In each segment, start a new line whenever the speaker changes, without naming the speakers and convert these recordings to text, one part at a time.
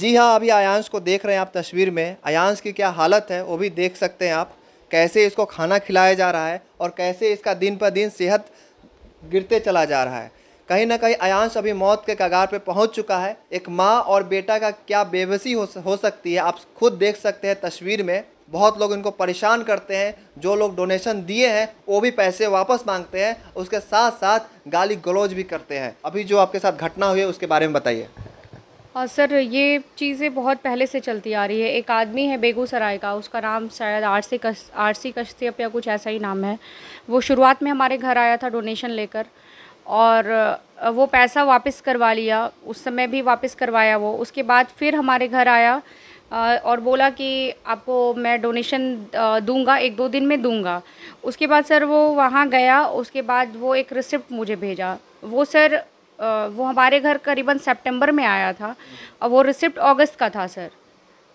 जी हाँ अभी आयांश को देख रहे हैं आप तस्वीर में आयांश की क्या हालत है वो भी देख सकते हैं आप कैसे इसको खाना खिलाया जा रहा है और कैसे इसका दिन पर दिन सेहत गिरते चला जा रहा है कहीं ना कहीं आयांश अभी मौत के कगार पे पहुंच चुका है एक माँ और बेटा का क्या बेबसी हो हो सकती है आप खुद देख सकते हैं तस्वीर में बहुत लोग इनको परेशान करते हैं जो लोग डोनेशन दिए हैं वो भी पैसे वापस मांगते हैं उसके साथ साथ गाली गलौज भी करते हैं अभी जो आपके साथ घटना हुई है उसके बारे में बताइए
और सर ये चीज़ें बहुत पहले से चलती आ रही है एक आदमी है बेगूसराय का उसका नाम शायद आरसी कश आरसी कश्यप या कुछ ऐसा ही नाम है वो शुरुआत में हमारे घर आया था डोनेशन लेकर और वो पैसा वापस करवा लिया उस समय भी वापस करवाया वो उसके बाद फिर हमारे घर आया और बोला कि आपको मैं डोनेशन दूंगा एक दो दिन में दूंगा उसके बाद सर वो वहाँ गया उसके बाद वो एक रिसिप्ट मुझे भेजा वो सर वो हमारे घर करीबन सितंबर में आया था और वो रिसिप्ट अगस्त का था सर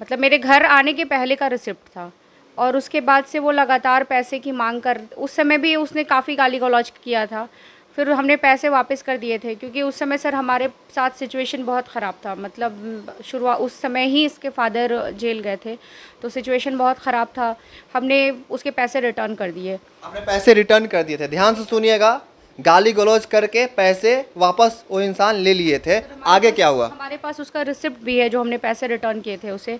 मतलब मेरे घर आने के पहले का रिसिप्ट था और उसके बाद से वो लगातार पैसे की मांग कर उस समय भी उसने काफ़ी गाली गलौज किया था फिर हमने पैसे वापस कर दिए थे क्योंकि उस समय सर हमारे साथ सिचुएशन बहुत ख़राब था मतलब शुरुआत उस समय ही इसके फादर जेल गए थे तो सिचुएशन बहुत ख़राब था हमने उसके पैसे रिटर्न कर दिए हमने पैसे
रिटर्न कर दिए थे ध्यान से सुनिएगा गाली गलौज करके पैसे वापस वो इंसान ले लिए थे आगे क्या हुआ
हमारे पास उसका रिसिप्ट भी है जो हमने पैसे रिटर्न किए थे उसे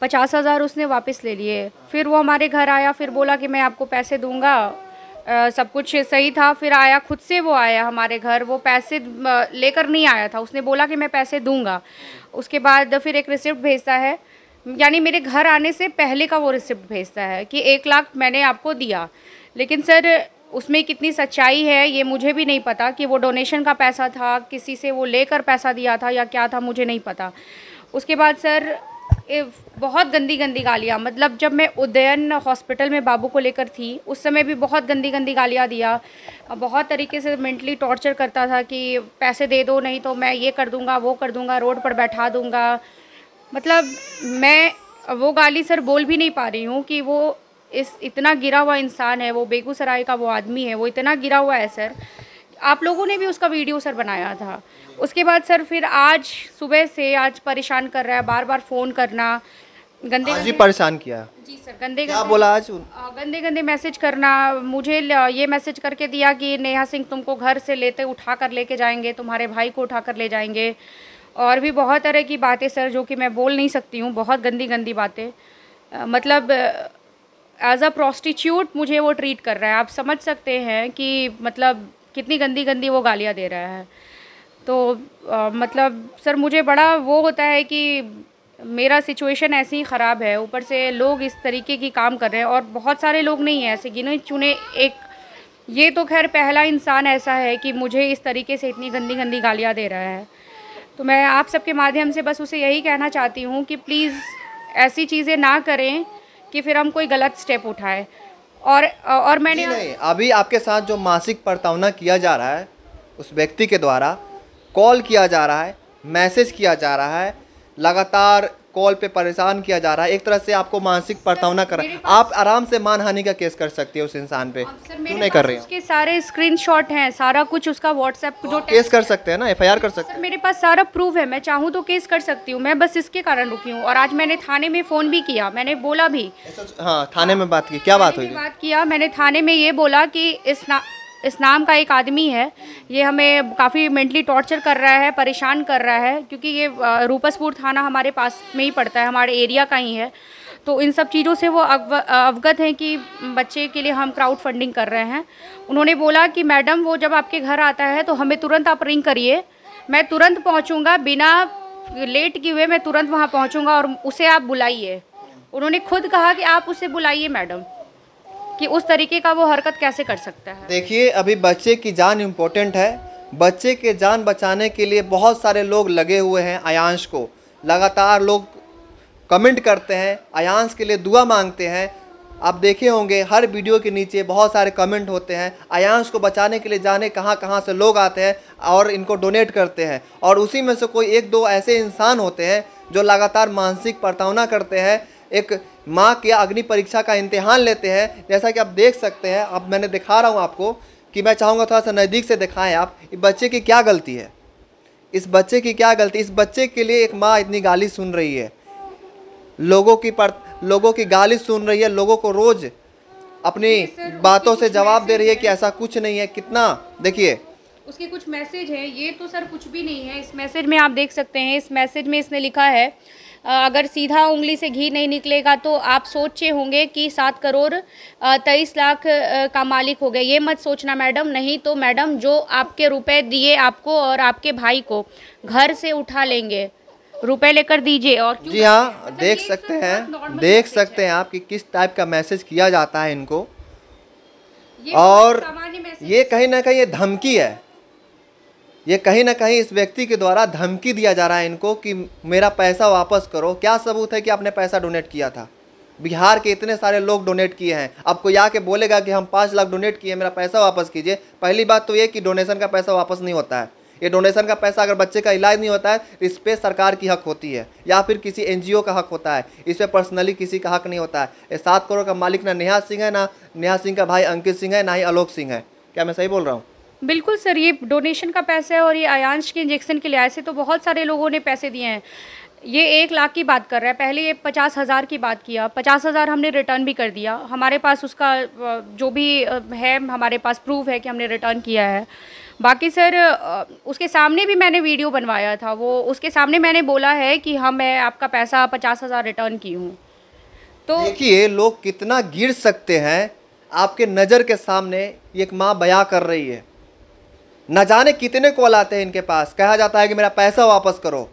पचास हज़ार उसने वापस ले लिए फिर वो हमारे घर आया फिर बोला कि मैं आपको पैसे दूंगा आ, सब कुछ सही था फिर आया खुद से वो आया हमारे घर वो पैसे लेकर नहीं आया था उसने बोला कि मैं पैसे दूँगा उसके बाद फिर एक रिसिप्ट भेजता है यानी मेरे घर आने से पहले का वो रिसिप्ट भेजता है कि एक लाख मैंने आपको दिया लेकिन सर उसमें कितनी सच्चाई है ये मुझे भी नहीं पता कि वो डोनेशन का पैसा था किसी से वो लेकर पैसा दिया था या क्या था मुझे नहीं पता उसके बाद सर बहुत गंदी गंदी गालियाँ मतलब जब मैं उदयन हॉस्पिटल में बाबू को लेकर थी उस समय भी बहुत गंदी गंदी गालियाँ दिया बहुत तरीके से मेंटली टॉर्चर करता था कि पैसे दे दो नहीं तो मैं ये कर दूँगा वो कर दूँगा रोड पर बैठा दूँगा मतलब मैं वो गाली सर बोल भी नहीं पा रही हूँ कि वो इस इतना गिरा हुआ इंसान है वो बेगूसराय का वो आदमी है वो इतना गिरा हुआ है सर आप लोगों ने भी उसका वीडियो सर बनाया था उसके बाद सर फिर आज सुबह से आज परेशान कर रहा है बार बार फ़ोन करना गंदे आज परेशान किया जी सर गंदे क्या गंदे, बोला आज गंदे गंदे मैसेज करना मुझे ये मैसेज करके दिया कि नेहा सिंह तुमको घर से लेते उठा कर लेके जाएंगे तुम्हारे भाई को उठा कर ले जाएंगे और भी बहुत तरह की बातें सर जो कि मैं बोल नहीं सकती हूँ बहुत गंदी गंदी बातें मतलब एज अ प्रोस्टिट्यूट मुझे वो ट्रीट कर रहा है आप समझ सकते हैं कि मतलब कितनी गंदी गंदी वो गालियाँ दे रहा है तो आ, मतलब सर मुझे बड़ा वो होता है कि मेरा सिचुएशन ऐसे ही ख़राब है ऊपर से लोग इस तरीके की काम कर रहे हैं और बहुत सारे लोग नहीं हैं ऐसे गिने चुने एक ये तो खैर पहला इंसान ऐसा है कि मुझे इस तरीके से इतनी गंदी गंदी गालियाँ दे रहा है तो मैं आप सबके माध्यम से बस उसे यही कहना चाहती हूँ कि प्लीज़ ऐसी चीज़ें ना करें कि फिर हम कोई गलत स्टेप उठाए
और और मैंने नहीं अभी आपके साथ जो मासिक प्रताड़ना किया जा रहा है उस व्यक्ति के द्वारा कॉल किया जा रहा है मैसेज किया जा रहा है लगातार कॉल पे परेशान किया जा रहा है एक तरह से आपको मानसिक प्रताड़ना कर रहा है आप आराम से मानहानि का केस कर सकती है उस इंसान पे क्यों नहीं कर रहे उसके
सारे स्क्रीनशॉट हैं सारा कुछ उसका व्हाट्सएप
जो केस कर सकते हैं ना एफ कर सकते
हैं मेरे पास सारा प्रूफ है मैं चाहूँ तो केस कर सकती हूँ मैं बस इसके कारण रुकी हूँ और आज मैंने थाने में फ़ोन भी किया मैंने बोला भी
हाँ थाने में बात की क्या बात हुई बात
किया मैंने थाने में ये बोला की इस इस नाम का एक आदमी है ये हमें काफ़ी मेंटली टॉर्चर कर रहा है परेशान कर रहा है क्योंकि ये रूपसपुर थाना हमारे पास में ही पड़ता है हमारे एरिया का ही है तो इन सब चीज़ों से वो अवगत हैं कि बच्चे के लिए हम क्राउड फंडिंग कर रहे हैं उन्होंने बोला कि मैडम वो जब आपके घर आता है तो हमें तुरंत आप रिंग करिए मैं तुरंत पहुँचूँगा बिना लेट किए हुए मैं तुरंत वहाँ पहुँचूँगा और उसे आप बुलाइए उन्होंने खुद कहा कि आप उसे बुलाइए मैडम कि उस तरीके का वो हरकत कैसे कर सकता है
देखिए अभी बच्चे की जान इम्पोर्टेंट है बच्चे के जान बचाने के लिए बहुत सारे लोग लगे हुए हैं आयांश को लगातार लोग कमेंट करते हैं आयांश के लिए दुआ मांगते हैं आप देखे होंगे हर वीडियो के नीचे बहुत सारे कमेंट होते हैं आयांश को बचाने के लिए जाने कहाँ कहाँ से लोग आते हैं और इनको डोनेट करते हैं और उसी में से कोई एक दो ऐसे इंसान होते हैं जो लगातार मानसिक प्रताड़ना करते हैं एक माँ के अग्नि परीक्षा का इम्तहान लेते हैं जैसा कि आप देख सकते हैं अब मैंने दिखा रहा हूँ आपको कि मैं चाहूँगा थोड़ा सा नज़दीक से दिखाएं आप इस बच्चे की क्या गलती है इस बच्चे की क्या गलती इस बच्चे के लिए एक माँ इतनी गाली सुन रही है लोगों की पर लोगों की गाली सुन रही है लोगों को रोज़ अपनी बातों से जवाब दे रही है कि ऐसा कुछ नहीं है कितना देखिए
उसके कुछ मैसेज है ये तो सर कुछ भी नहीं है इस मैसेज में आप देख सकते हैं इस मैसेज में इसने लिखा है अगर सीधा उंगली से घी नहीं निकलेगा तो आप सोचे होंगे कि सात करोड़ तेईस लाख का मालिक हो गया ये मत सोचना मैडम नहीं तो मैडम जो आपके रुपए दिए आपको और आपके भाई को घर से उठा लेंगे रुपए लेकर दीजिए
और जी हाँ मतलब देख सकते हैं देख सकते हैं आप कि किस टाइप का मैसेज किया जाता है इनको तो और ये कहीं ना कहीं ये धमकी है ये कहीं ना कहीं इस व्यक्ति के द्वारा धमकी दिया जा रहा है इनको कि मेरा पैसा वापस करो क्या सबूत है कि आपने पैसा डोनेट किया था बिहार के इतने सारे लोग डोनेट किए हैं आपको या के बोलेगा कि हम पाँच लाख डोनेट किए मेरा पैसा वापस कीजिए पहली बात तो ये कि डोनेशन का पैसा वापस नहीं होता है ये डोनेशन का पैसा अगर बच्चे का इलाज नहीं होता है तो इस पर सरकार की हक होती है या फिर किसी एन का हक होता है इस पर पर्सनली किसी का हक नहीं होता है ये सात करोड़ का मालिक ना नेहा सिंह है ना नेहा सिंह का भाई अंकित सिंह है ना ही आलोक सिंह है क्या मैं सही बोल रहा हूँ
बिल्कुल सर ये डोनेशन का पैसा है और ये अयांश के इंजेक्शन के लिहाज से तो बहुत सारे लोगों ने पैसे दिए हैं ये एक लाख की बात कर रहा है पहले ये पचास हज़ार की बात किया पचास हज़ार हमने रिटर्न भी कर दिया हमारे पास उसका जो भी है हमारे पास प्रूफ है कि हमने रिटर्न किया है बाकी सर उसके सामने भी मैंने वीडियो बनवाया था वो उसके सामने मैंने बोला है कि हाँ मैं आपका पैसा पचास हज़ार रिटर्न की हूँ तो
देखिए लोग कितना गिर सकते हैं आपके नज़र के सामने एक माँ बया कर रही है न जाने कितने कॉल आते हैं इनके पास कहा जाता है कि मेरा पैसा वापस करो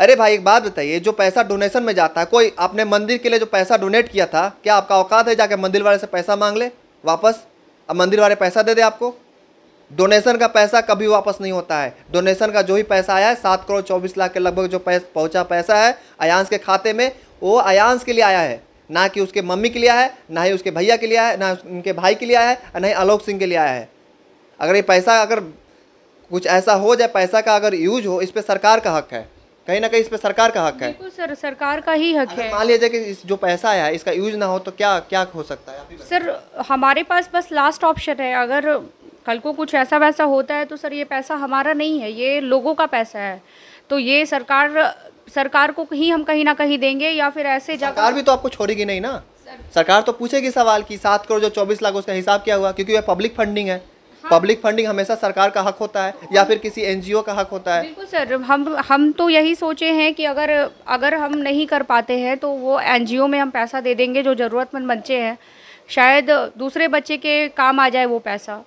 अरे भाई एक बात बताइए जो पैसा डोनेशन में जाता है कोई आपने मंदिर के लिए जो पैसा डोनेट किया था क्या आपका औकात है जाके मंदिर वाले से पैसा मांग ले वापस अब मंदिर वाले पैसा दे दे आपको डोनेशन का पैसा कभी वापस नहीं होता है डोनेशन का जो ही पैसा आया है सात करोड़ चौबीस लाख के लगभग जो पैस, पहुंचा पैसा है अयांस के खाते में वो अयांस के लिए आया है ना कि उसके मम्मी के लिए है ना ही उसके भैया के लिए है ना उनके भाई के लिए आया है ना ही आलोक सिंह के लिए आया है अगर ये पैसा अगर कुछ ऐसा हो जाए पैसा का अगर यूज हो इस पर सरकार का हक है कहीं ना कहीं इस पर सरकार का हक है सर सरकार का ही हक है मान लीजिए कि जो पैसा आया है इसका यूज ना हो तो क्या क्या हो सकता
है सर हमारे पास बस लास्ट ऑप्शन है अगर कल को कुछ ऐसा वैसा होता है तो सर ये पैसा हमारा नहीं है ये लोगों का पैसा है तो ये सरकार सरकार को ही हम कहीं ना कहीं देंगे या फिर ऐसे सरकार भी तो आपको
छोड़ेगी नहीं ना सरकार तो पूछेगी सवाल कि सात करोड़ जो चौबीस लाख उसका हिसाब क्या हुआ क्योंकि वह पब्लिक फंडिंग है पब्लिक फंडिंग हमेशा सरकार का हक होता है या फिर किसी एनजीओ का हक होता है बिल्कुल
सर हम हम तो यही सोचे हैं कि अगर अगर हम नहीं कर पाते हैं तो वो एनजीओ में हम पैसा दे देंगे जो ज़रूरतमंद बच्चे हैं शायद दूसरे बच्चे के काम आ जाए वो पैसा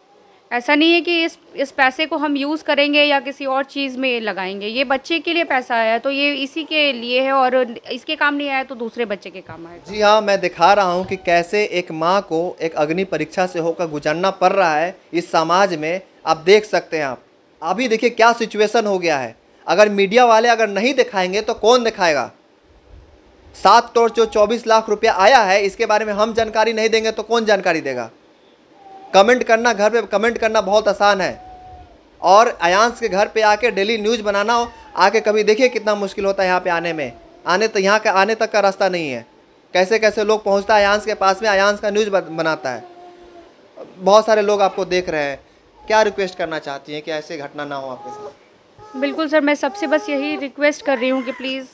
ऐसा नहीं है कि इस इस पैसे को हम यूज़ करेंगे या किसी और चीज़ में लगाएंगे ये बच्चे के लिए पैसा आया तो ये इसी के लिए है और इसके काम नहीं आया तो दूसरे बच्चे के काम आया
जी हाँ मैं दिखा रहा हूँ कि कैसे एक माँ को एक अग्नि परीक्षा से होकर गुजरना पड़ रहा है इस समाज में आप देख सकते हैं आप अभी देखिए क्या सिचुएसन हो गया है अगर मीडिया वाले अगर नहीं दिखाएंगे तो कौन दिखाएगा सात करोड़ जो चौबीस लाख रुपया आया है इसके बारे में हम जानकारी नहीं देंगे तो कौन जानकारी देगा कमेंट करना घर पे कमेंट करना बहुत आसान है और अयांस के घर पे आके डेली न्यूज़ बनाना हो आके कभी देखिए कितना मुश्किल होता है यहाँ पे आने में आने तो यहाँ का आने तक का रास्ता नहीं है कैसे कैसे लोग पहुँचता है अयांस के पास में अयांस का न्यूज़ बनाता है बहुत सारे लोग आपको देख रहे हैं क्या रिक्वेस्ट करना चाहती हैं कि ऐसी घटना ना हो आपके साथ
बिल्कुल सर मैं सबसे बस यही रिक्वेस्ट कर रही हूँ कि प्लीज़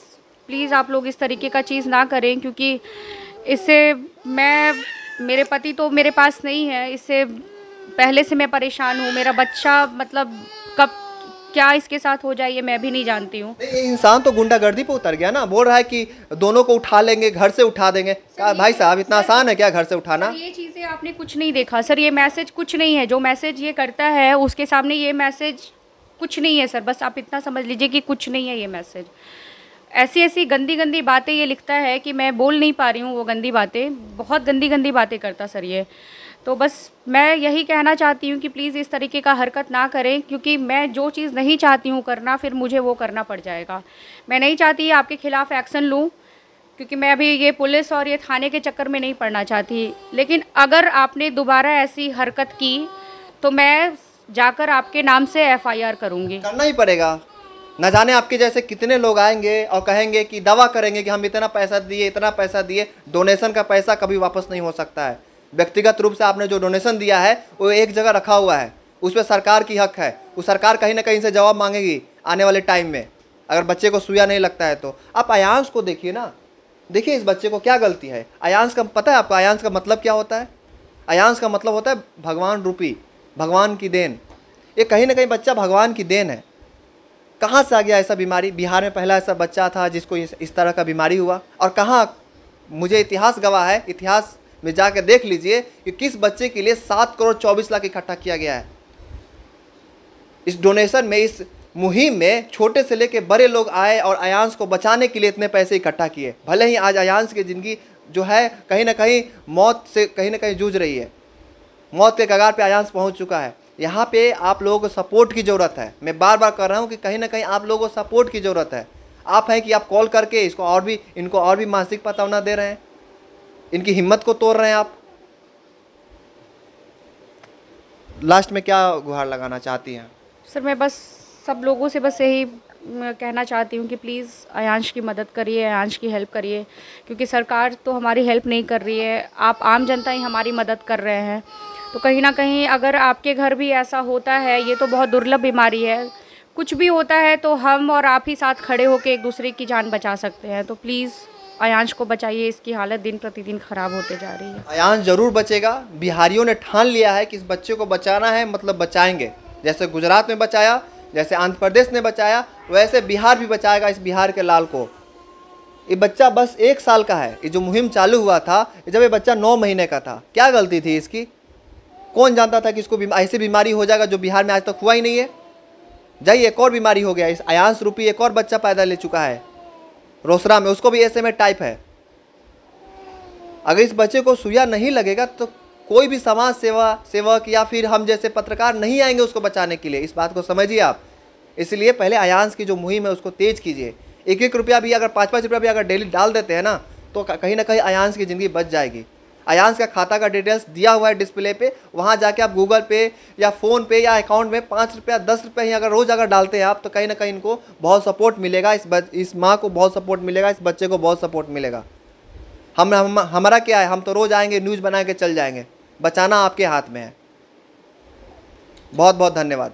प्लीज़ आप लोग इस तरीके का चीज़ ना करें क्योंकि इससे मैं मेरे पति तो मेरे पास नहीं है इससे पहले से मैं परेशान हूँ मेरा बच्चा मतलब कब क्या इसके साथ हो जाए ये मैं भी नहीं जानती हूँ
इंसान तो गुंडागर्दी पे उतर गया ना बोल रहा है कि दोनों को उठा लेंगे घर से उठा देंगे भाई साहब इतना आसान है क्या घर से उठाना ये
चीज़ें आपने कुछ नहीं देखा सर ये मैसेज कुछ नहीं है जो मैसेज ये करता है उसके सामने ये मैसेज कुछ नहीं है सर बस आप इतना समझ लीजिए कि कुछ नहीं है ये मैसेज ऐसी ऐसी गंदी गंदी बातें ये लिखता है कि मैं बोल नहीं पा रही हूँ वो गंदी बातें बहुत गंदी गंदी बातें करता सर ये तो बस मैं यही कहना चाहती हूँ कि प्लीज़ इस तरीके का हरकत ना करें क्योंकि मैं जो चीज़ नहीं चाहती हूँ करना फिर मुझे वो करना पड़ जाएगा मैं नहीं चाहती आपके ख़िलाफ़ एक्शन लूँ क्योंकि मैं अभी ये पुलिस और ये थाने के चक्कर में नहीं पड़ना चाहती लेकिन अगर आपने दोबारा ऐसी हरकत की तो मैं जाकर आपके नाम
से आर करूँगी करना ही पड़ेगा न जाने आपके जैसे कितने लोग आएंगे और कहेंगे कि दवा करेंगे कि हम इतना पैसा दिए इतना पैसा दिए डोनेशन का पैसा कभी वापस नहीं हो सकता है व्यक्तिगत रूप से आपने जो डोनेशन दिया है वो एक जगह रखा हुआ है उस पर सरकार की हक है वो सरकार कहीं ना कहीं से जवाब मांगेगी आने वाले टाइम में अगर बच्चे को सुया नहीं लगता है तो आप अयांश को देखिए ना देखिए इस बच्चे को क्या गलती है अयांश का पता है आपको अयांश का मतलब क्या होता है अयांश का मतलब होता है भगवान रूपी भगवान की देन ये कहीं ना कहीं बच्चा भगवान की देन है कहाँ से आ गया ऐसा बीमारी बिहार में पहला ऐसा बच्चा था जिसको इस, तरह का बीमारी हुआ और कहाँ मुझे इतिहास गवाह है इतिहास में जाकर देख लीजिए कि किस बच्चे के लिए सात करोड़ चौबीस लाख इकट्ठा किया गया है इस डोनेशन में इस मुहिम में छोटे से लेकर बड़े लोग आए और अयांश को बचाने के लिए इतने पैसे इकट्ठा किए भले ही आज अयांश की ज़िंदगी जो है कहीं ना कहीं मौत से कहीं ना कहीं जूझ रही है मौत के कगार पे अयांश पहुंच चुका है यहाँ पे आप लोगों को सपोर्ट की ज़रूरत है मैं बार बार कह रहा हूँ कि कहीं ना कहीं आप लोगों को सपोर्ट की ज़रूरत है आप हैं कि आप कॉल करके इसको और भी इनको और भी मानसिक पतावना दे रहे हैं इनकी हिम्मत को तोड़ रहे हैं आप लास्ट में क्या गुहार लगाना चाहती हैं
सर मैं बस सब लोगों से बस यही कहना चाहती हूँ कि प्लीज़ अयांश की मदद करिए अयांश की हेल्प करिए क्योंकि सरकार तो हमारी हेल्प नहीं कर रही है आप आम जनता ही हमारी मदद कर रहे हैं तो कहीं ना कहीं अगर आपके घर भी ऐसा होता है ये तो बहुत दुर्लभ बीमारी है कुछ भी होता है तो हम और आप ही साथ खड़े होकर एक दूसरे की जान बचा सकते हैं तो प्लीज़ अयांश को बचाइए इसकी हालत दिन प्रतिदिन ख़राब होते जा रही है
अयांश ज़रूर बचेगा बिहारियों ने ठान लिया है कि इस बच्चे को बचाना है मतलब बचाएंगे जैसे गुजरात में बचाया जैसे आंध्र प्रदेश ने बचाया वैसे बिहार भी बचाएगा इस बिहार के लाल को ये बच्चा बस एक साल का है ये जो मुहिम चालू हुआ था जब ये बच्चा नौ महीने का था क्या गलती थी इसकी कौन जानता था कि इसको ऐसी बीमारी हो जाएगा जो बिहार में आज तक हुआ ही नहीं है जाइए एक और बीमारी हो गया इस अयांश रूपी एक और बच्चा पैदा ले चुका है रोसरा में उसको भी ऐसे में टाइप है अगर इस बच्चे को सुया नहीं लगेगा तो कोई भी समाज सेवा सेवक या फिर हम जैसे पत्रकार नहीं आएंगे उसको बचाने के लिए इस बात को समझिए आप इसलिए पहले अयांश की जो मुहिम है उसको तेज कीजिए एक एक रुपया भी अगर पाँच पाँच रुपया भी अगर डेली डाल देते हैं ना तो कहीं ना कहीं अयांश की ज़िंदगी बच जाएगी अयांश का खाता का डिटेल्स दिया हुआ है डिस्प्ले पे वहाँ जाके आप गूगल पे या फ़ोन पे या अकाउंट में पाँच रुपया दस रुपये ही अगर रोज़ अगर डालते हैं आप तो कहीं ना कहीं इनको बहुत सपोर्ट मिलेगा इस बच, इस माँ को बहुत सपोर्ट मिलेगा इस बच्चे को बहुत सपोर्ट मिलेगा हम, हम हमारा क्या है हम तो रोज़ आएंगे न्यूज़ बना के चल जाएंगे बचाना आपके हाथ में है बहुत बहुत धन्यवाद